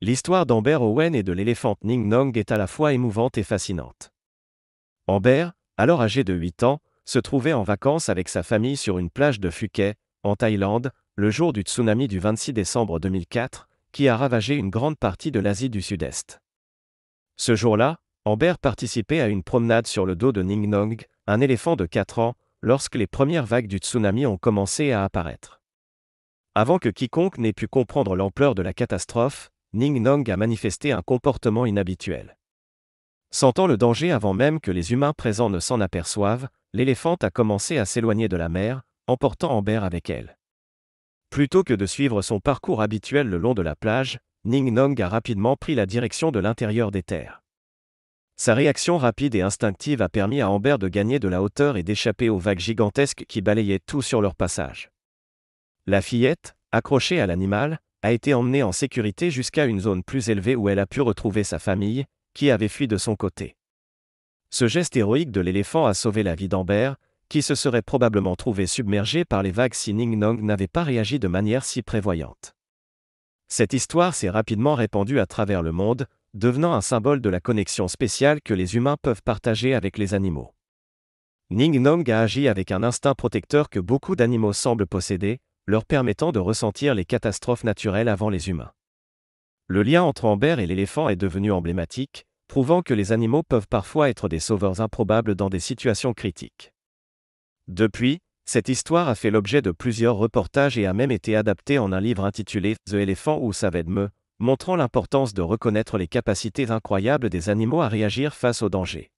L'histoire d'Amber Owen et de l'éléphant Ning Nong est à la fois émouvante et fascinante. Amber, alors âgé de 8 ans, se trouvait en vacances avec sa famille sur une plage de Phuket, en Thaïlande, le jour du tsunami du 26 décembre 2004, qui a ravagé une grande partie de l'Asie du Sud-Est. Ce jour-là, Amber participait à une promenade sur le dos de Ning Nong, un éléphant de 4 ans, lorsque les premières vagues du tsunami ont commencé à apparaître. Avant que quiconque n'ait pu comprendre l'ampleur de la catastrophe, Ning Nong a manifesté un comportement inhabituel. Sentant le danger avant même que les humains présents ne s'en aperçoivent, l'éléphante a commencé à s'éloigner de la mer, emportant Amber avec elle. Plutôt que de suivre son parcours habituel le long de la plage, Ning Nong a rapidement pris la direction de l'intérieur des terres. Sa réaction rapide et instinctive a permis à Amber de gagner de la hauteur et d'échapper aux vagues gigantesques qui balayaient tout sur leur passage. La fillette, accrochée à l'animal, a été emmenée en sécurité jusqu'à une zone plus élevée où elle a pu retrouver sa famille, qui avait fui de son côté. Ce geste héroïque de l'éléphant a sauvé la vie d'Amber, qui se serait probablement trouvé submergé par les vagues si Ning Nong n'avait pas réagi de manière si prévoyante. Cette histoire s'est rapidement répandue à travers le monde, devenant un symbole de la connexion spéciale que les humains peuvent partager avec les animaux. Ning Nong a agi avec un instinct protecteur que beaucoup d'animaux semblent posséder, leur permettant de ressentir les catastrophes naturelles avant les humains. Le lien entre Amber et l'éléphant est devenu emblématique, prouvant que les animaux peuvent parfois être des sauveurs improbables dans des situations critiques. Depuis, cette histoire a fait l'objet de plusieurs reportages et a même été adaptée en un livre intitulé The Elephant ou Saved Me, montrant l'importance de reconnaître les capacités incroyables des animaux à réagir face aux dangers.